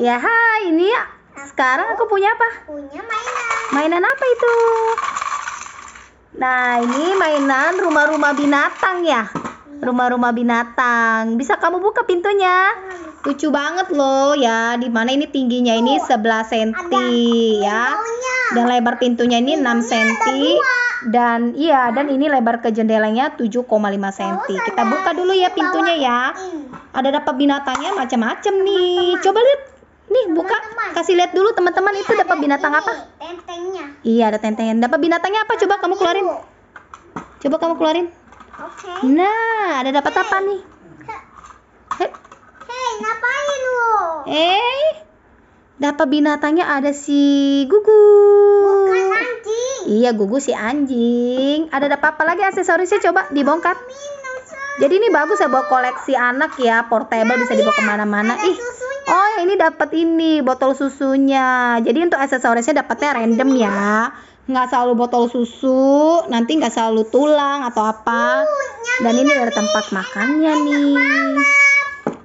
Ya, hai, ini ya. Sekarang aku punya apa? Punya mainan. Mainan apa itu? Nah, ini mainan rumah-rumah binatang ya. Iya. Rumah-rumah binatang. Bisa kamu buka pintunya? Iya. Lucu banget loh ya. Di mana ini tingginya ini 11 cm ya. Dan lebar pintunya ini 6 cm dan iya dan ini lebar ke jendelanya 7,5 cm. Kita buka dulu ya pintunya ya. Ada dapat binatangnya macam-macam nih. Coba lihat Nih buka, kasih lihat dulu teman-teman itu dapat binatang apa? Tentengnya. Iya ada tentengnya. Dapat binatangnya apa? Coba kamu keluarin. Coba kamu keluarin. Oke. Nah ada dapat apa nih? Hei, ngapain lu? Eh, dapat binatangnya ada si Gugu. Bukan anjing. Iya Gugu si anjing. Ada dapat apa lagi aksesorisnya? Coba dibongkar. Jadi ini bagus ya buat koleksi anak ya, portable nah, bisa dibawa iya. kemana-mana. Ih, oh ya, ini dapat ini botol susunya jadi untuk aksesorisnya dapatnya random ya nggak selalu botol susu nanti nggak selalu tulang atau apa dan ini dari tempat makannya nih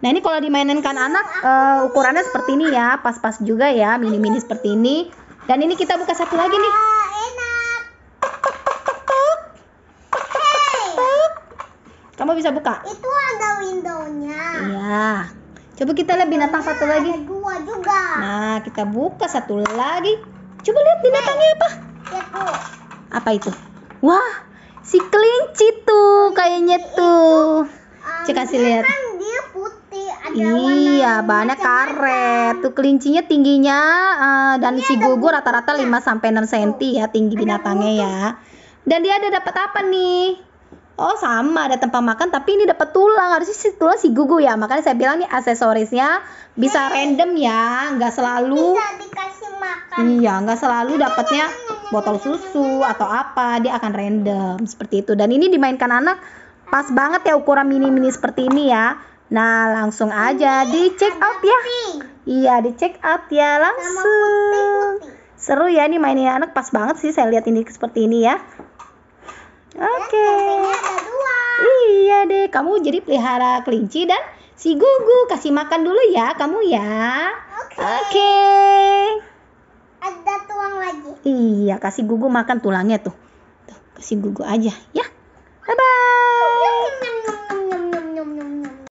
nah ini kalau dimainkan anak uh, ukurannya seperti ini ya pas-pas juga ya mini-mini seperti ini dan ini kita buka satu lagi nih kamu bisa buka itu ada window-nya. iya Coba kita lihat binatang satu lagi. dua juga. Nah, kita buka satu lagi. Coba lihat binatangnya apa? Apa itu? Wah, si kelinci tuh kayaknya tuh. Um, Cek kasih lihat. Kan iya, bahannya karet. Tuh kelincinya tingginya uh, dan iya, si gugur rata-rata 5 sampai 6 cm ya tinggi binatangnya ya. Dan dia ada dapat apa nih? oh sama ada tempat makan tapi ini dapat tulang harusnya si tulang si gugu ya makanya saya bilang nih aksesorisnya bisa iya. random ya nggak selalu bisa dikasih makan iya nggak selalu dapatnya botol susu atau apa dia akan random seperti itu dan ini dimainkan anak pas banget ya ukuran mini-mini seperti ini ya nah langsung aja di check out ya iya di check out ya langsung seru ya ini mainnya anak pas banget sih saya lihat ini seperti ini ya Oke. Okay. Iya deh, kamu jadi pelihara kelinci dan si Gugu kasih makan dulu ya kamu ya. Oke. Okay. Okay. Ada tulang lagi. Iya, kasih Gugu makan tulangnya tuh. Tuh, kasih Gugu aja ya. Bye bye.